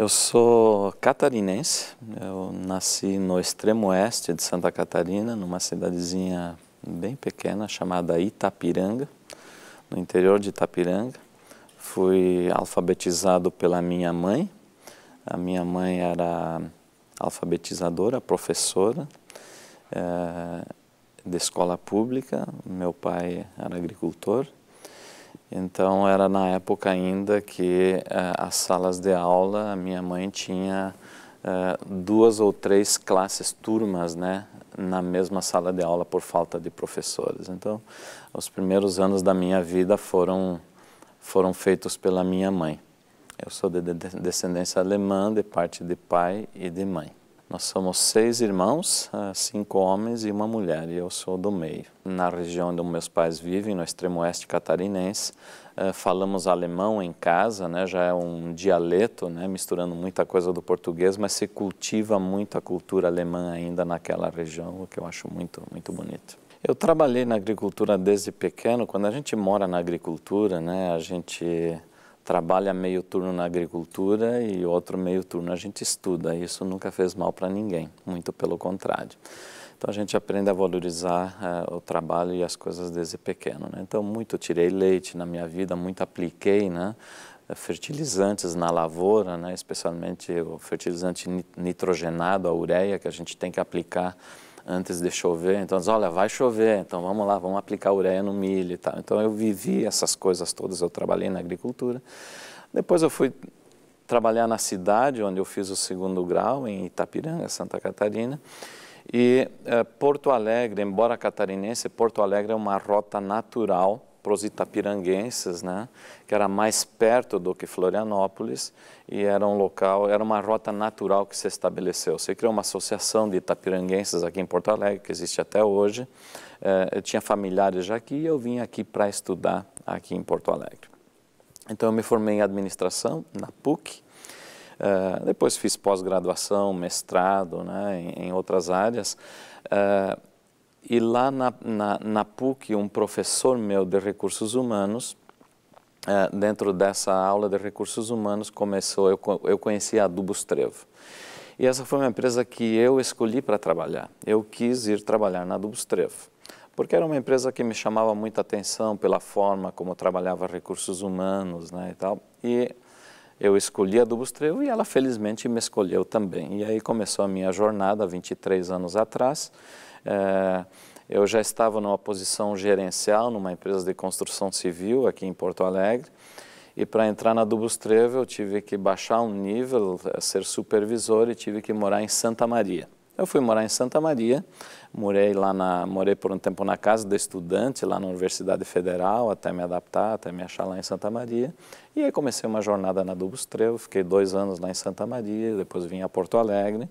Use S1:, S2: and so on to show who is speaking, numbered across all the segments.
S1: Eu sou catarinense, eu nasci no extremo oeste de Santa Catarina, numa cidadezinha bem pequena chamada Itapiranga, no interior de Itapiranga. Fui alfabetizado pela minha mãe. A minha mãe era alfabetizadora, professora é, de escola pública. Meu pai era agricultor então era na época ainda que uh, as salas de aula, a minha mãe tinha uh, duas ou três classes, turmas, né, na mesma sala de aula por falta de professores. Então, os primeiros anos da minha vida foram foram feitos pela minha mãe. Eu sou de descendência alemã de parte de pai e de mãe. Nós somos seis irmãos, eh, cinco homens e uma mulher, e eu sou do meio. Na região onde meus pais vivem, no extremo oeste catarinense, eh, falamos alemão em casa, né? já é um dialeto, né? misturando muita coisa do português, mas se cultiva muito a cultura alemã ainda naquela região, o que eu acho muito, muito bonito. Eu trabalhei na agricultura desde pequeno. Quando a gente mora na agricultura, né, a gente trabalha meio turno na agricultura e outro meio turno a gente estuda. Isso nunca fez mal para ninguém, muito pelo contrário. Então a gente aprende a valorizar uh, o trabalho e as coisas desde pequeno. Né? Então muito tirei leite na minha vida, muito apliquei, né? fertilizantes na lavoura, né? especialmente o fertilizante nitrogenado, a ureia, que a gente tem que aplicar antes de chover. Então, diz, olha, vai chover, então vamos lá, vamos aplicar ureia no milho e tal. Então, eu vivi essas coisas todas, eu trabalhei na agricultura. Depois eu fui trabalhar na cidade, onde eu fiz o segundo grau, em Itapiranga, Santa Catarina. E eh, Porto Alegre, embora catarinense, Porto Alegre é uma rota natural para os itapiranguenses, né, que era mais perto do que Florianópolis e era um local, era uma rota natural que se estabeleceu. Você criou uma associação de itapiranguenses aqui em Porto Alegre, que existe até hoje. Eh, eu tinha familiares já aqui e eu vim aqui para estudar aqui em Porto Alegre. Então eu me formei em administração na PUC, Uh, depois fiz pós-graduação, mestrado né, em, em, outras áreas. Eh, e lá na, na, na PUC, um professor meu de recursos humanos, eh, dentro dessa aula de recursos humanos começou eu eu conheci a Adubos Trevo e essa foi uma empresa que eu escolhi para trabalhar eu quis ir trabalhar na Adubos Trevo porque era uma empresa que me chamava muita atenção pela forma como trabalhava recursos humanos né e tal e eu escolhi a Adubos Trevo e ela felizmente me escolheu também e aí começou a minha jornada 23 anos atrás é, eu já estava numa posição gerencial numa empresa de construção civil aqui em Porto Alegre. E para entrar na Dubos Trevo, eu tive que baixar um nível, eh, ser supervisor e tive que morar em Santa Maria. Eu fui morar em Santa Maria, morei lá na, morei por um tempo na casa de estudante lá na Universidade Federal, até me adaptar, até me achar lá em Santa Maria. E aí comecei uma jornada na Dubos Trevo, fiquei dois anos lá em Santa Maria, depois vim a Porto Alegre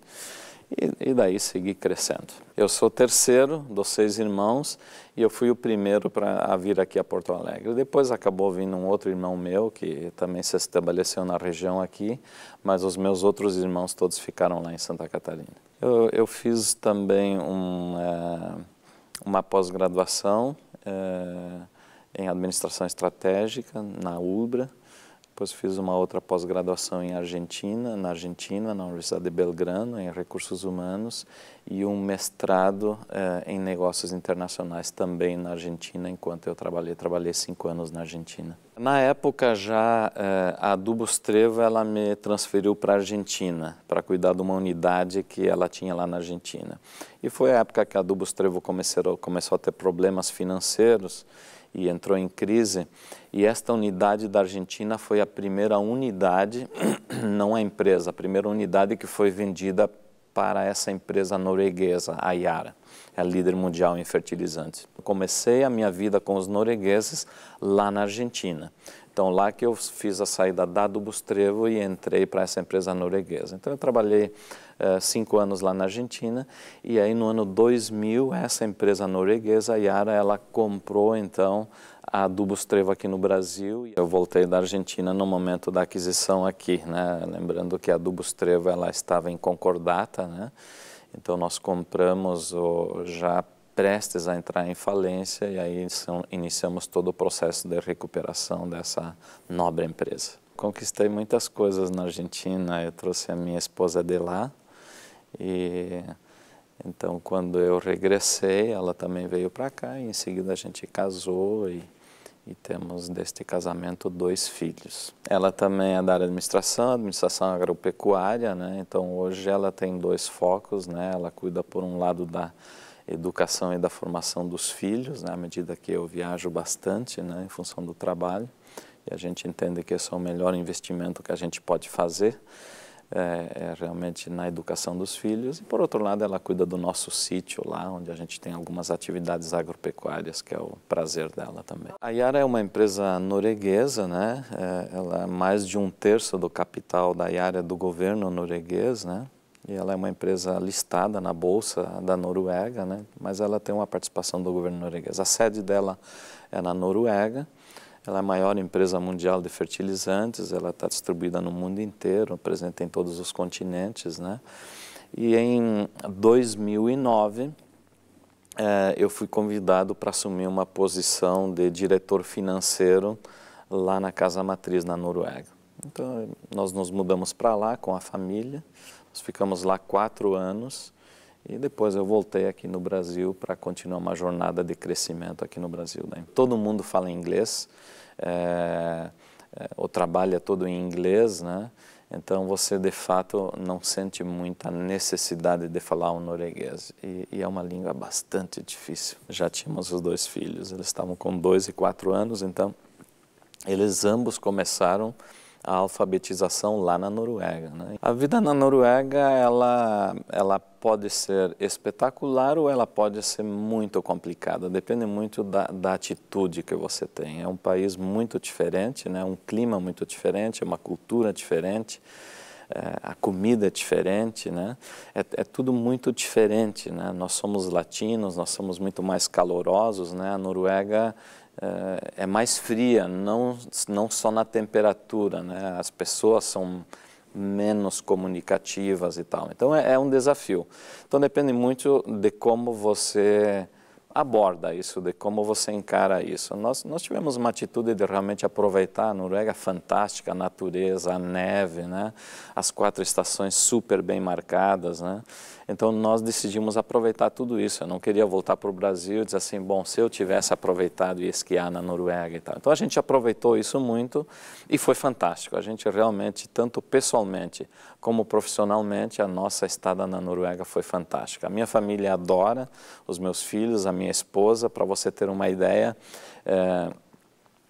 S1: e, e daí segui crescendo. Eu sou terceiro dos seis irmãos e eu fui o primeiro para vir aqui a Porto Alegre. Depois acabou vindo um outro irmão meu que também se estabeleceu na região aqui, mas os meus outros irmãos todos ficaram lá em Santa Catarina. Eu, eu fiz também um, é, uma pós-graduação é, em administração estratégica na UBRA depois fiz uma outra pós-graduação em Argentina, na Argentina, na Universidade de Belgrano, em Recursos Humanos, e um mestrado eh, em Negócios Internacionais também na Argentina, enquanto eu trabalhei, trabalhei cinco anos na Argentina. Na época já, eh, a Dubos Trevo, ela me transferiu para a Argentina, para cuidar de uma unidade que ela tinha lá na Argentina. E foi a época que a Dubos Trevo começou, começou a ter problemas financeiros, e entrou em crise. E esta unidade da Argentina foi a primeira unidade, não a empresa, a primeira unidade que foi vendida para essa empresa norueguesa, a Yara, é líder mundial em fertilizantes. Eu comecei a minha vida com os noruegueses lá na Argentina. Então, lá que eu fiz a saída da Dubustrevo e entrei para essa empresa norueguesa. Então, eu trabalhei eh, cinco anos lá na Argentina e aí no ano 2000, essa empresa norueguesa, a Yara, ela comprou então a Adubos Trevo aqui no Brasil. Eu voltei da Argentina no momento da aquisição aqui, né? Lembrando que a Adubos Trevo ela estava em concordata, né? Então nós compramos o, já prestes a entrar em falência e aí iniciamos todo o processo de recuperação dessa nobre empresa. Conquistei muitas coisas na Argentina, eu trouxe a minha esposa de lá e então quando eu regressei, ela também veio para cá e em seguida a gente casou e e temos deste casamento dois filhos. Ela também é da área de administração, administração agropecuária, né? então hoje ela tem dois focos, né? ela cuida por um lado da educação e da formação dos filhos, né? à medida que eu viajo bastante né? em função do trabalho, e a gente entende que esse é o melhor investimento que a gente pode fazer, é, é, realmente na educação dos filhos e por outro lado ela cuida do nosso sítio lá onde a gente tem algumas atividades agropecuárias que é o prazer dela também. A Yara é uma empresa norueguesa, né? É, ela é mais de um terço do capital da Yara é do governo norueguês, né? E ela é uma empresa listada na bolsa da Noruega, né? Mas ela tem uma participação do governo norueguês. A sede dela é na Noruega ela é a maior empresa mundial de fertilizantes, ela está distribuída no mundo inteiro, presente em todos os continentes, né? E em 2009, eh, eu fui convidado para assumir uma posição de diretor financeiro lá na Casa Matriz, na Noruega. Então, nós nos mudamos para lá com a família, nós ficamos lá quatro anos e depois eu voltei aqui no Brasil para continuar uma jornada de crescimento aqui no Brasil. Né? Todo mundo fala inglês, é, é ou trabalha é todo em inglês, né? Então você de fato não sente muita necessidade de falar o norueguês e, e, é uma língua bastante difícil. Já tínhamos os dois filhos, eles estavam com dois e quatro anos, então eles ambos começaram a alfabetização lá na Noruega. Né? A vida na Noruega ela, ela pode ser espetacular ou ela pode ser muito complicada, depende muito da, da atitude que você tem. É um país muito diferente, né? um clima muito diferente, é uma cultura diferente. É, a comida é diferente, né? É, é, tudo muito diferente, né? Nós somos latinos, nós somos muito mais calorosos, né? A Noruega é, é mais fria, não, não só na temperatura, né? As pessoas são menos comunicativas e tal. Então é, é, um desafio. Então depende muito de como você aborda isso, de como você encara isso. Nós, nós tivemos uma atitude de realmente aproveitar a Noruega fantástica, a natureza, a neve, né? As quatro estações super bem marcadas, né? Então nós decidimos aproveitar tudo isso. Eu não queria voltar para o Brasil e dizer assim, bom, se eu tivesse aproveitado e esquiar na Noruega e tal. Então a gente aproveitou isso muito e foi fantástico. A gente realmente, tanto pessoalmente como profissionalmente, a nossa estada na Noruega foi fantástica. A minha família adora, os meus filhos, a minha esposa. Para você ter uma ideia, é,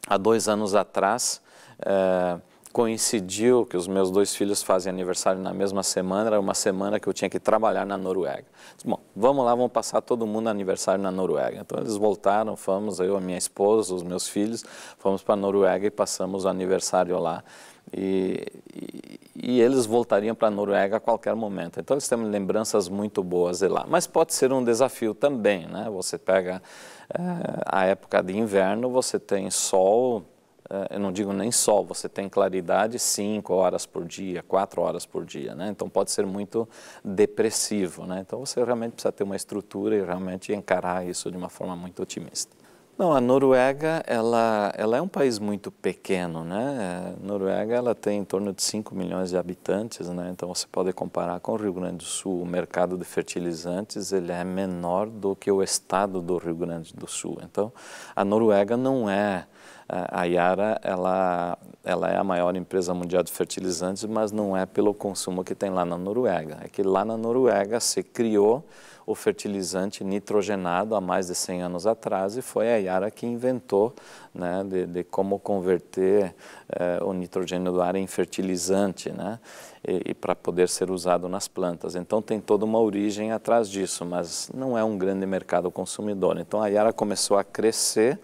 S1: há dois anos atrás, é, coincidiu que os meus dois filhos fazem aniversário na mesma semana, era uma semana que eu tinha que trabalhar na Noruega. Disse, Bom, vamos lá, vamos passar todo mundo aniversário na Noruega. Então eles voltaram, fomos, eu, a minha esposa, os meus filhos, fomos para a Noruega e passamos o aniversário lá. E, e, e, eles voltariam para a Noruega a qualquer momento. Então eles têm lembranças muito boas de lá. Mas pode ser um desafio também, né? Você pega é, a época de inverno, você tem sol, eh, eu não digo nem sol, você tem claridade cinco horas por dia, quatro horas por dia, né? Então pode ser muito depressivo, né? Então você realmente precisa ter uma estrutura e realmente encarar isso de uma forma muito otimista. Não, a Noruega, ela, ela é um país muito pequeno, né? A eh, Noruega, ela tem em torno de 5 milhões de habitantes, né? Então você pode comparar com o Rio Grande do Sul, o mercado de fertilizantes, ele é menor do que o estado do Rio Grande do Sul. Então, a Noruega não é a Yara ela, ela é a maior empresa mundial de fertilizantes, mas não é pelo consumo que tem lá na Noruega. É que lá na Noruega se criou o fertilizante nitrogenado há mais de 100 anos atrás e foi a Yara que inventou né, de, de como converter eh, o nitrogênio do ar em fertilizante né, e, e para poder ser usado nas plantas. Então tem toda uma origem atrás disso, mas não é um grande mercado consumidor. Então a Yara começou a crescer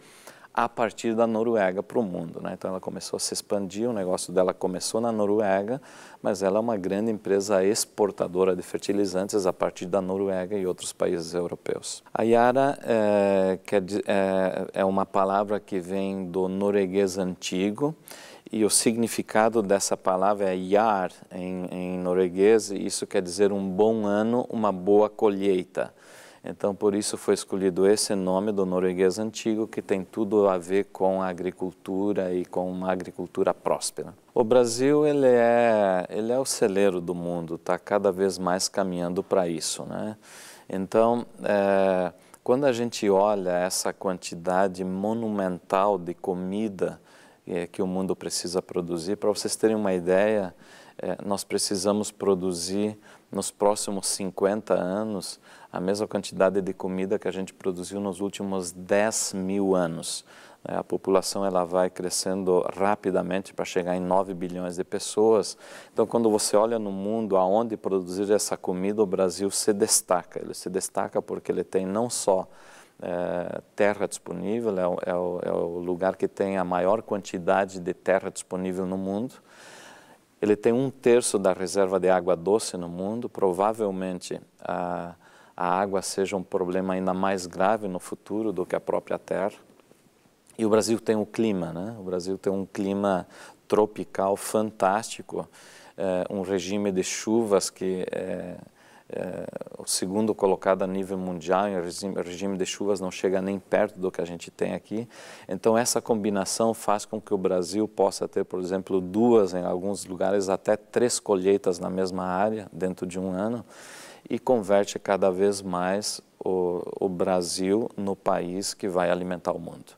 S1: a partir da Noruega para o mundo. Né? Então ela começou a se expandir, o negócio dela começou na Noruega, mas ela é uma grande empresa exportadora de fertilizantes a partir da Noruega e outros países europeus. A Yara é, é, é uma palavra que vem do norueguês antigo e o significado dessa palavra é Yar em, em norueguês, e isso quer dizer um bom ano, uma boa colheita. Então, por isso foi escolhido esse nome do norueguês antigo, que tem tudo a ver com a agricultura e com uma agricultura próspera. O Brasil ele é, ele é o celeiro do mundo, está cada vez mais caminhando para isso. Né? Então, é, quando a gente olha essa quantidade monumental de comida é, que o mundo precisa produzir, para vocês terem uma ideia, é, nós precisamos produzir nos próximos 50 anos a mesma quantidade de comida que a gente produziu nos últimos 10 mil anos. Né? A população ela vai crescendo rapidamente para chegar em 9 bilhões de pessoas. Então, quando você olha no mundo aonde produzir essa comida, o Brasil se destaca. Ele se destaca porque ele tem não só é, terra disponível, é é, o, é o lugar que tem a maior quantidade de terra disponível no mundo. Ele tem um terço da reserva de água doce no mundo, provavelmente a a água seja um problema ainda mais grave no futuro do que a própria terra. E o Brasil tem um clima, né? O Brasil tem um clima tropical fantástico, é, um regime de chuvas que é, é, o segundo colocado a nível mundial, e o regime de chuvas não chega nem perto do que a gente tem aqui. Então essa combinação faz com que o Brasil possa ter, por exemplo, duas, em alguns lugares até três colheitas na mesma área dentro de um ano e converte cada vez mais o, o Brasil no país que vai alimentar o mundo.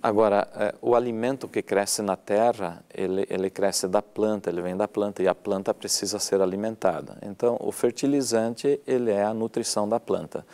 S1: Agora, é, o alimento que cresce na terra, ele, ele cresce da planta, ele vem da planta e a planta precisa ser alimentada. Então, o fertilizante, ele é a nutrição da planta.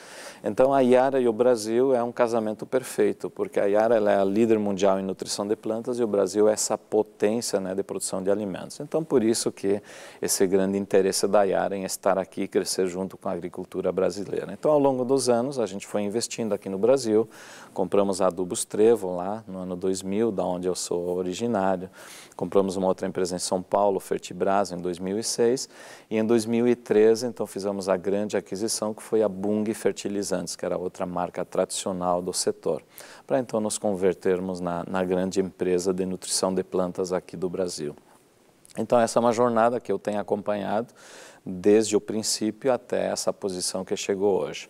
S1: Então, a Yara e o Brasil é um casamento perfeito, porque a Yara é a líder mundial em nutrição de plantas e o Brasil é essa potência né, de produção de alimentos. Então, por isso que esse grande interesse da Yara em estar aqui e crescer junto com a agricultura brasileira. Então, ao longo dos anos, a gente foi investindo aqui no Brasil, compramos adubos trevo lá, no ano 2000, da onde eu sou originário. Compramos uma outra empresa em São Paulo, Fertibras, em 2006. E em 2013, então, fizemos a grande aquisição, que foi a Bung Fertilizantes, que era outra marca tradicional do setor, para então nos convertermos na, na grande empresa de nutrição de plantas aqui do Brasil. Então, essa é uma jornada que eu tenho acompanhado desde o princípio até essa posição que chegou hoje.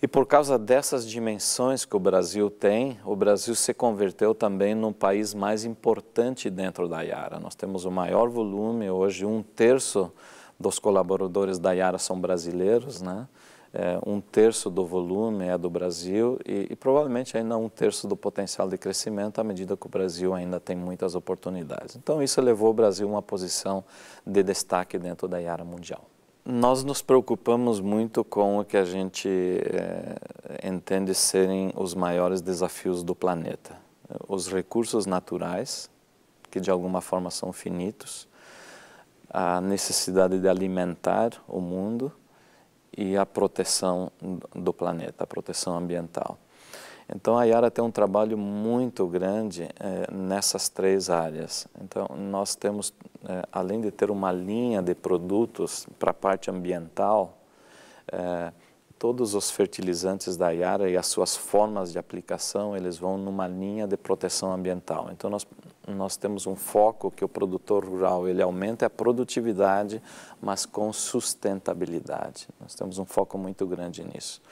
S1: E por causa dessas dimensões que o Brasil tem, o Brasil se converteu também num país mais importante dentro da IARA. Nós temos o maior volume, hoje um terço dos colaboradores da IARA são brasileiros, né? É, um terço do volume é do Brasil e, e, provavelmente ainda um terço do potencial de crescimento à medida que o Brasil ainda tem muitas oportunidades. Então isso levou o Brasil a uma posição de destaque dentro da IARA mundial. Nós nos preocupamos muito com o que a gente é, entende serem os maiores desafios do planeta. Os recursos naturais, que de alguma forma são finitos, a necessidade de alimentar o mundo e a proteção do planeta, a proteção ambiental. Então a Yara tem um trabalho muito grande eh, nessas três áreas. Então nós temos, eh, além de ter uma linha de produtos para a parte ambiental, eh, todos os fertilizantes da Yara e as suas formas de aplicação, eles vão numa linha de proteção ambiental. Então nós, nós temos um foco que o produtor rural, ele aumenta a produtividade, mas com sustentabilidade. Nós temos um foco muito grande nisso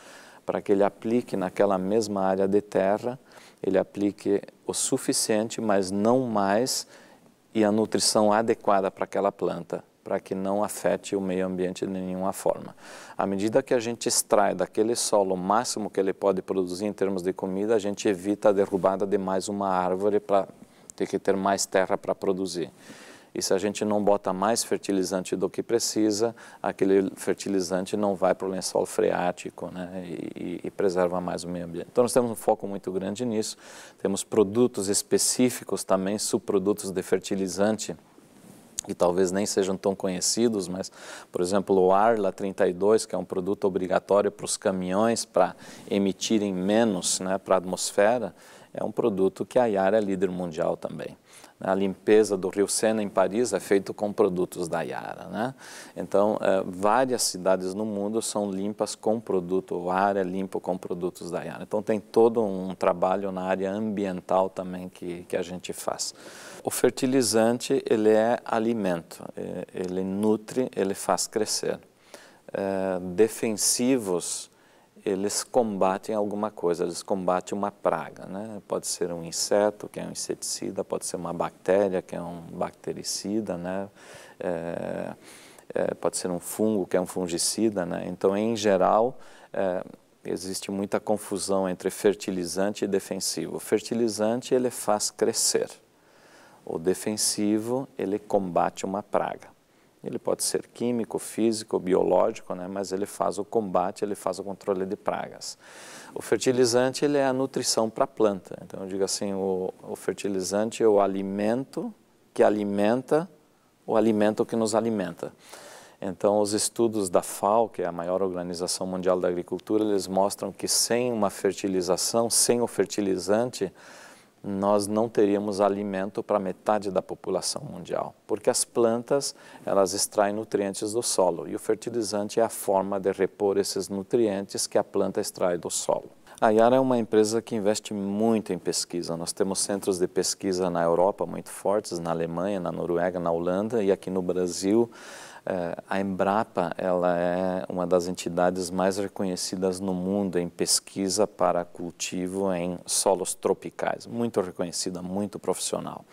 S1: para que ele aplique naquela mesma área de terra, ele aplique o suficiente, mas não mais, e a nutrição adequada para aquela planta, para que não afete o meio ambiente de nenhuma forma. À medida que a gente extrai daquele solo o máximo que ele pode produzir em termos de comida, a gente evita a derrubada de mais uma árvore para ter que ter mais terra para produzir. E se a gente não bota mais fertilizante do que precisa, aquele fertilizante não vai para o lençol freático né? E, e, preserva mais o meio ambiente. Então, nós temos um foco muito grande nisso. Temos produtos específicos também, subprodutos de fertilizante que talvez nem sejam tão conhecidos, mas, por exemplo, o Arla 32, que é um produto obrigatório para os caminhões para emitirem menos né, para a atmosfera, é um produto que a Yara é líder mundial também a limpeza do rio Sena em Paris é feito com produtos da Yara, né? Então, eh, várias cidades no mundo são limpas com produto, o ar é limpo com produtos da Yara. Então, tem todo um trabalho na área ambiental também que, que a gente faz. O fertilizante, ele é alimento, eh, ele nutre, ele faz crescer. Eh, defensivos, eles combatem alguma coisa, eles combatem uma praga, né? Pode ser um inseto, que é um inseticida, pode ser uma bactéria, que é um bactericida, né? É, é, pode ser um fungo, que é um fungicida, né? Então, em geral, é, existe muita confusão entre fertilizante e defensivo. O fertilizante, ele faz crescer. O defensivo, ele combate uma praga ele pode ser químico, físico, biológico, né? mas ele faz o combate, ele faz o controle de pragas. O fertilizante ele é a nutrição para a planta. Então, eu digo assim, o, o fertilizante é o alimento que alimenta o alimento que nos alimenta. Então, os estudos da FAO, que é a maior organização mundial da agricultura, eles mostram que sem uma fertilização, sem o fertilizante, nós não teríamos alimento para metade da população mundial, porque as plantas elas extraem nutrientes do solo e o fertilizante é a forma de repor esses nutrientes que a planta extrai do solo. A Yara é uma empresa que investe muito em pesquisa. Nós temos centros de pesquisa na Europa muito fortes, na Alemanha, na Noruega, na Holanda e aqui no Brasil eh, a Embrapa ela é uma das entidades mais reconhecidas no mundo em pesquisa para cultivo em solos tropicais, muito reconhecida, muito profissional.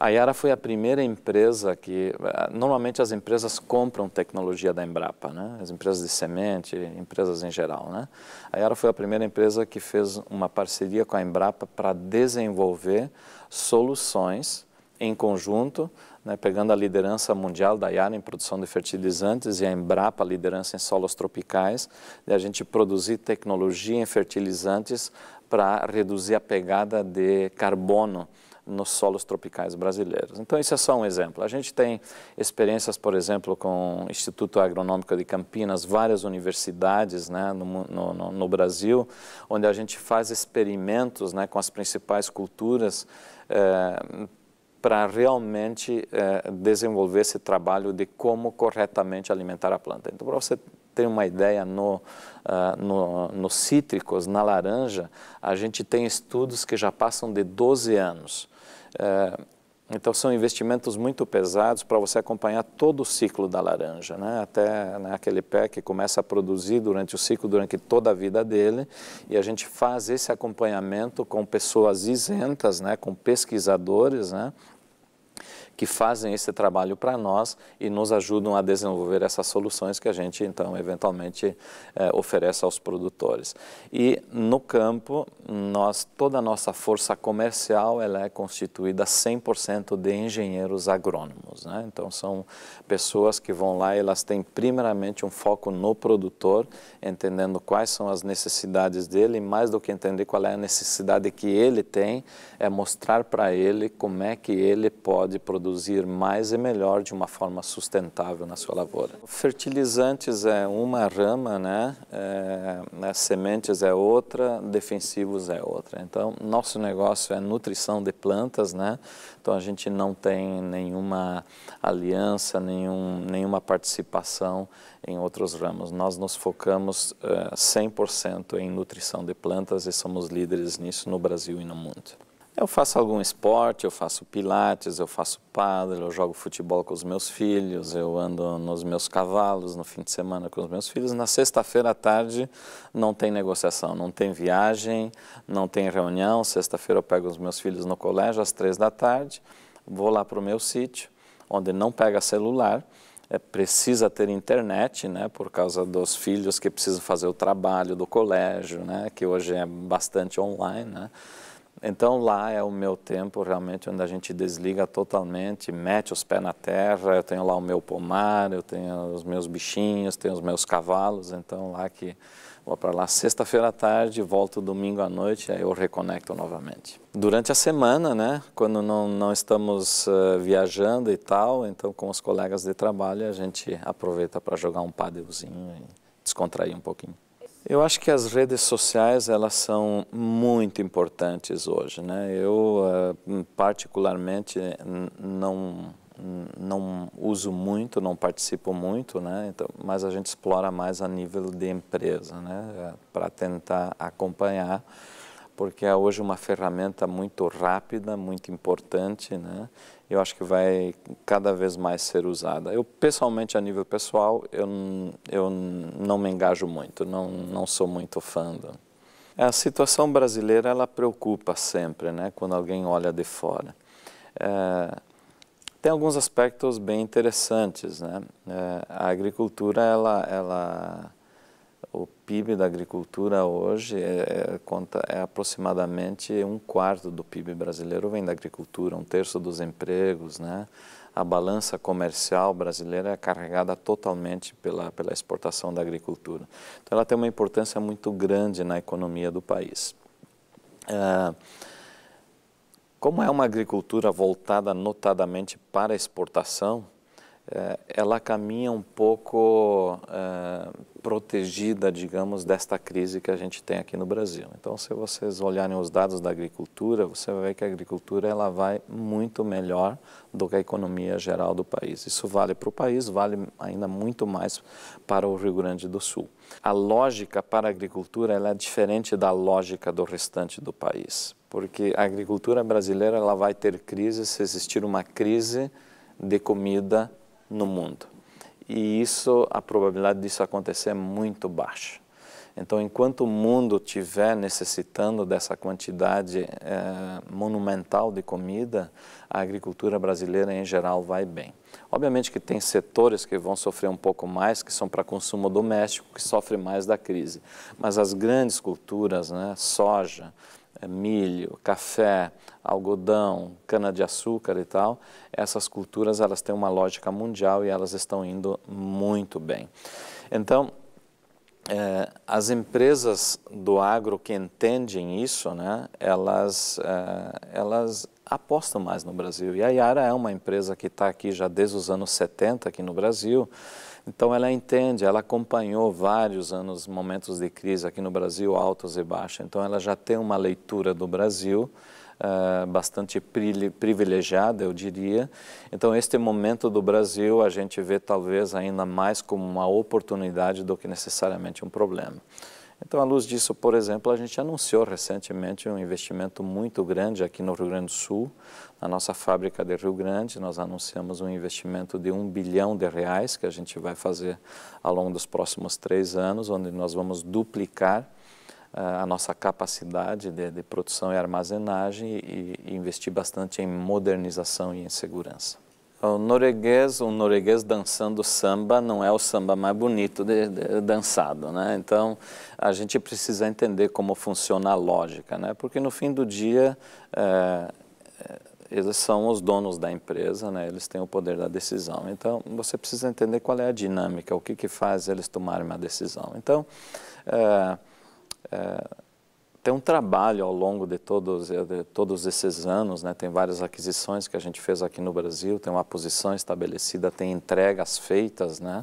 S1: A Yara foi a primeira empresa que eh, normalmente as empresas compram tecnologia da Embrapa, né? As empresas de semente, empresas em geral, né? A Yara foi a primeira empresa que fez uma parceria com a Embrapa para desenvolver soluções em conjunto né, pegando a liderança mundial da IARA em produção de fertilizantes e a Embrapa, a liderança em solos tropicais, de a gente produzir tecnologia em fertilizantes para reduzir a pegada de carbono nos solos tropicais brasileiros. Então, isso é só um exemplo. A gente tem experiências, por exemplo, com o Instituto Agronômico de Campinas, várias universidades né, no, no, no Brasil, onde a gente faz experimentos né, com as principais culturas eh, para realmente eh, desenvolver esse trabalho de como corretamente alimentar a planta. Então, para você ter uma ideia, no, uh, no, nos cítricos, na laranja, a gente tem estudos que já passam de 12 anos. Eh, então, são investimentos muito pesados para você acompanhar todo o ciclo da laranja, né? até né, aquele pé que começa a produzir durante o ciclo, durante toda a vida dele. E a gente faz esse acompanhamento com pessoas isentas, né? com pesquisadores, né? que fazem esse trabalho para nós e nos ajudam a desenvolver essas soluções que a gente, então, eventualmente eh, oferece aos produtores. E no campo, nós, toda a nossa força comercial ela é constituída 100% de engenheiros agrônomos. Né? Então, são pessoas que vão lá e elas têm primeiramente um foco no produtor, entendendo quais são as necessidades dele, e mais do que entender qual é a necessidade que ele tem, é mostrar para ele como é que ele pode produzir produzir mais e é melhor de uma forma sustentável na sua lavoura. Fertilizantes é uma rama, né? É, sementes é outra, defensivos é outra. Então, nosso negócio é nutrição de plantas, né? Então, a gente não tem nenhuma aliança, nenhum, nenhuma participação em outros ramos. Nós nos focamos uh, eh, 100% em nutrição de plantas e somos líderes nisso no Brasil e no mundo. Eu faço algum esporte, eu faço pilates, eu faço padre, eu jogo futebol com os meus filhos, eu ando nos meus cavalos no fim de semana com os meus filhos. Na sexta-feira à tarde não tem negociação, não tem viagem, não tem reunião. Sexta-feira eu pego os meus filhos no colégio às três da tarde, vou lá para o meu sítio, onde não pega celular, é, precisa ter internet, né, por causa dos filhos que precisam fazer o trabalho do colégio, né, que hoje é bastante online, né. Então lá é o meu tempo realmente onde a gente desliga totalmente, mete os pés na terra, eu tenho lá o meu pomar, eu tenho os meus bichinhos, tenho os meus cavalos, então lá que vou para lá sexta-feira à tarde, volto domingo à noite, aí eu reconecto novamente. Durante a semana, né, quando não, não estamos uh, viajando e tal, então com os colegas de trabalho a gente aproveita para jogar um padelzinho e descontrair um pouquinho. Eu acho que as redes sociais elas são muito importantes hoje, né? Eu ah, particularmente não não uso muito, não participo muito, né? Então, mas a gente explora mais a nível de empresa, né? Para tentar acompanhar, porque é hoje uma ferramenta muito rápida, muito importante, né? eu acho que vai cada vez mais ser usada. Eu, pessoalmente, a nível pessoal, eu, eu não me engajo muito, não, não sou muito fã. Do... A situação brasileira, ela preocupa sempre, né, quando alguém olha de fora. É, tem alguns aspectos bem interessantes, né? É, a agricultura, ela, ela o PIB da agricultura hoje é, é, conta, é aproximadamente um quarto do PIB brasileiro vem da agricultura, um terço dos empregos, né? A balança comercial brasileira é carregada totalmente pela, pela exportação da agricultura. Então, ela tem uma importância muito grande na economia do país. É, como é uma agricultura voltada notadamente para exportação, eh, ela caminha um pouco é, protegida, digamos, desta crise que a gente tem aqui no Brasil. Então, se vocês olharem os dados da agricultura, você vai ver que a agricultura ela vai muito melhor do que a economia geral do país. Isso vale para o país, vale ainda muito mais para o Rio Grande do Sul. A lógica para a agricultura ela é diferente da lógica do restante do país, porque a agricultura brasileira ela vai ter crise se existir uma crise de comida no mundo. E isso, a probabilidade disso acontecer é muito baixa. Então, enquanto o mundo estiver necessitando dessa quantidade eh, monumental de comida, a agricultura brasileira em geral vai bem. Obviamente que tem setores que vão sofrer um pouco mais, que são para consumo doméstico, que sofrem mais da crise. Mas as grandes culturas, né, soja, é milho, café, algodão, cana-de-açúcar e tal, essas culturas elas têm uma lógica mundial e elas estão indo muito bem. Então, é, as empresas do agro que entendem isso, né, elas, é, elas apostam mais no Brasil. E a Yara é uma empresa que está aqui já desde os anos 70 aqui no Brasil, então ela entende, ela acompanhou vários anos, momentos de crise aqui no Brasil, altos e baixos. Então ela já tem uma leitura do Brasil uh, bastante privilegiada, eu diria. Então este momento do Brasil a gente vê talvez ainda mais como uma oportunidade do que necessariamente um problema. Então, à luz disso, por exemplo, a gente anunciou recentemente um investimento muito grande aqui no Rio Grande do Sul, na nossa fábrica de Rio Grande, nós anunciamos um investimento de um bilhão de reais que a gente vai fazer ao longo dos próximos três anos, onde nós vamos duplicar eh, a nossa capacidade de, de produção e armazenagem e, e investir bastante em modernização e em segurança. É o norueguês, o norueguês dançando samba não é o samba mais bonito de, de, dançado, né? Então, a gente precisa entender como funciona a lógica, né? Porque no fim do dia, é, é, eles são os donos da empresa, né? Eles têm o poder da decisão. Então, você precisa entender qual é a dinâmica, o que que faz eles tomarem uma decisão. Então, é, é, tem um trabalho ao longo de todos, de todos esses anos, né? tem várias aquisições que a gente fez aqui no Brasil, tem uma posição estabelecida, tem entregas feitas, né?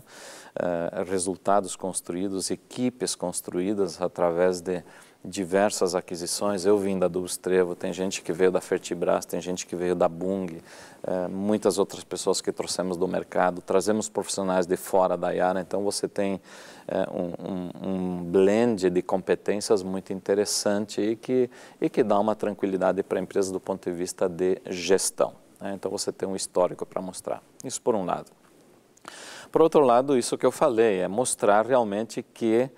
S1: Uh, resultados construídos, equipes construídas através de diversas aquisições. Eu vim da Dubs Trevo, tem gente que veio da Fertibras, tem gente que veio da Bung, é, muitas outras pessoas que trouxemos do mercado. Trazemos profissionais de fora da IARA, então você tem é, um, um, um, blend de competências muito interessante e que, e que dá uma tranquilidade para a empresa do ponto de vista de gestão. Né? Então você tem um histórico para mostrar. Isso por um lado. Por outro lado, isso que eu falei, é mostrar realmente que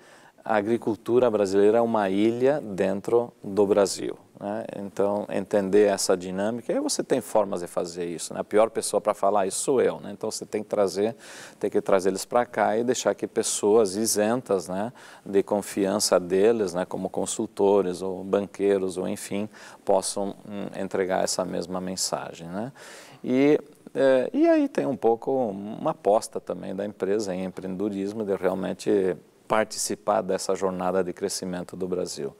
S1: a agricultura brasileira é uma ilha dentro do Brasil. Né? Então, entender essa dinâmica, aí você tem formas de fazer isso. Né? A pior pessoa para falar isso sou eu. Né? Então, você tem que trazer, tem que trazer eles para cá e deixar que pessoas isentas né? de confiança deles, né? como consultores ou banqueiros ou enfim, possam hum, entregar essa mesma mensagem. Né? E é, e aí tem um pouco uma aposta também da empresa em empreendedorismo de realmente participar dessa jornada de crescimento do Brasil.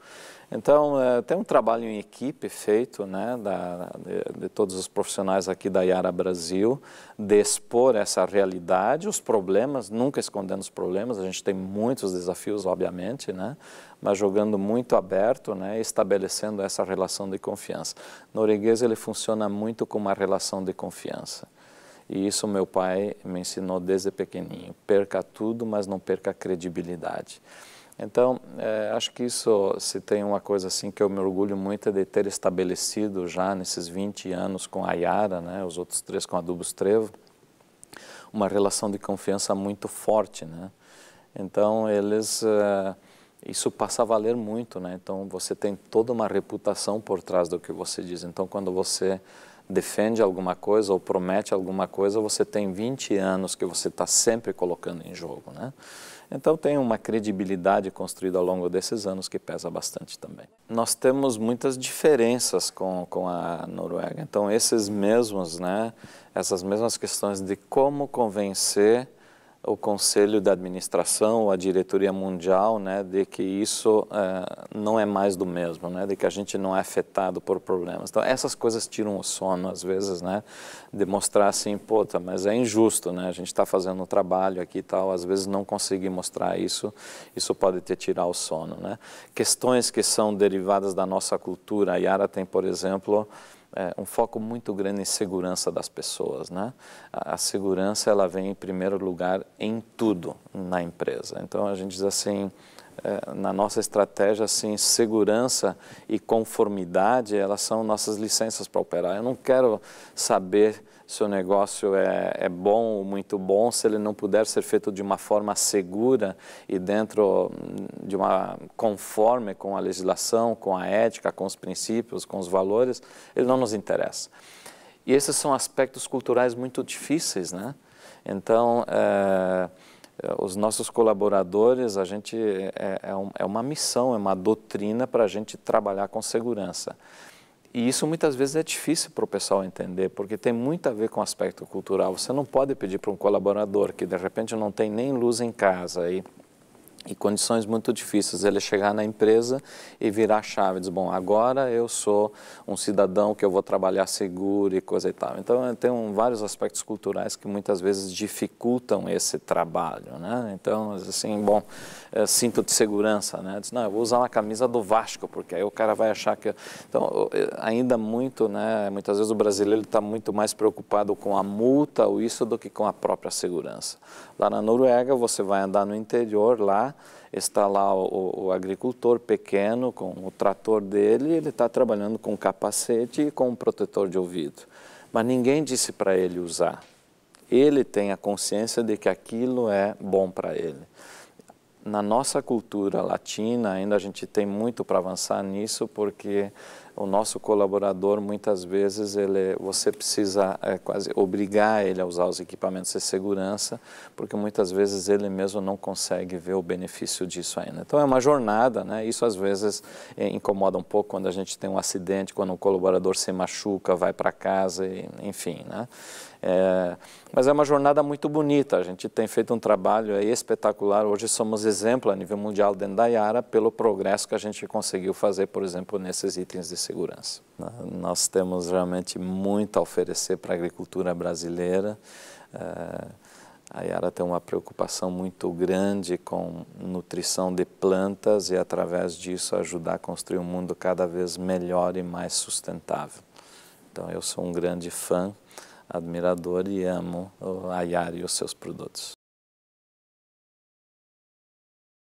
S1: Então, é, tem um trabalho em equipe feito né, da, de, de, todos os profissionais aqui da Yara Brasil, de expor essa realidade, os problemas, nunca escondendo os problemas, a gente tem muitos desafios, obviamente, né, mas jogando muito aberto, né, estabelecendo essa relação de confiança. norueguês, ele funciona muito com uma relação de confiança. E isso meu pai me ensinou desde pequenininho. Perca tudo, mas não perca a credibilidade. Então, é, acho que isso, se tem uma coisa assim que eu me orgulho muito é de ter estabelecido já nesses 20 anos com a Yara, né, os outros três com a Dubus Trevo, uma relação de confiança muito forte, né? Então, eles... É, isso passa a valer muito, né? Então, você tem toda uma reputação por trás do que você diz. Então, quando você defende alguma coisa ou promete alguma coisa, você tem 20 anos que você está sempre colocando em jogo. Né? Então tem uma credibilidade construída ao longo desses anos que pesa bastante também. Nós temos muitas diferenças com, com a Noruega, então esses mesmos, né, essas mesmas questões de como convencer o conselho da administração, a diretoria mundial, né, de que isso é, não é mais do mesmo, né, de que a gente não é afetado por problemas. Então essas coisas tiram o sono às vezes, né, demonstrar assim, puta, tá, mas é injusto, né, a gente está fazendo um trabalho aqui e tal, às vezes não conseguir mostrar isso, isso pode te tirar o sono, né. Questões que são derivadas da nossa cultura, a Yara tem, por exemplo, é, um foco muito grande em segurança das pessoas, né? A, a, segurança ela vem em primeiro lugar em tudo na empresa. Então a gente diz assim, é, na nossa estratégia assim, segurança e conformidade elas são nossas licenças para operar. Eu não quero saber seu negócio é, é bom ou muito bom, se ele não puder ser feito de uma forma segura e dentro hum, de uma conforme com a legislação, com a ética, com os princípios, com os valores, ele não nos interessa. E esses são aspectos culturais muito difíceis, né? Então, é, os nossos colaboradores, a gente é, é, um, é uma missão, é uma doutrina para a gente trabalhar com segurança. E isso muitas vezes é difícil para o pessoal entender, porque tem muito a ver com o aspecto cultural. Você não pode pedir para um colaborador que de repente não tem nem luz em casa e, e condições muito difíceis, ele chegar na empresa e virar a chave, diz, bom, agora eu sou um cidadão que eu vou trabalhar seguro e coisa e tal. Então, eh, tem um, vários aspectos culturais que muitas vezes dificultam esse trabalho, né? Então, assim, bom, é, cinto de segurança, né? Diz, não, eu vou usar uma camisa do Vasco, porque aí o cara vai achar que... Então, eh, ainda muito, né? Muitas vezes o brasileiro está muito mais preocupado com a multa ou isso do que com a própria segurança. Lá na Noruega, você vai andar no interior, lá está lá o, o agricultor pequeno com o trator dele, ele está trabalhando com capacete e com um protetor de ouvido. Mas ninguém disse para ele usar ele tem a consciência de que aquilo é bom para ele na nossa cultura latina ainda a gente tem muito para avançar nisso porque o nosso colaborador muitas vezes ele você precisa é, quase obrigar ele a usar os equipamentos de segurança porque muitas vezes ele mesmo não consegue ver o benefício disso ainda então é uma jornada né isso às vezes é, incomoda um pouco quando a gente tem um acidente quando um colaborador se machuca vai para casa e, enfim né é, mas é uma jornada muito bonita, a gente tem feito um trabalho espetacular, hoje somos exemplo a nível mundial dentro da Yara pelo progresso que a gente conseguiu fazer, por exemplo, nesses itens de segurança. Nós temos realmente muito a oferecer para a agricultura brasileira, é, a Yara tem uma preocupação muito grande com nutrição de plantas e, através disso, ajudar a construir um mundo cada vez melhor e mais sustentável. Então, eu sou um grande fã admirador e amo a Yara e os seus produtos.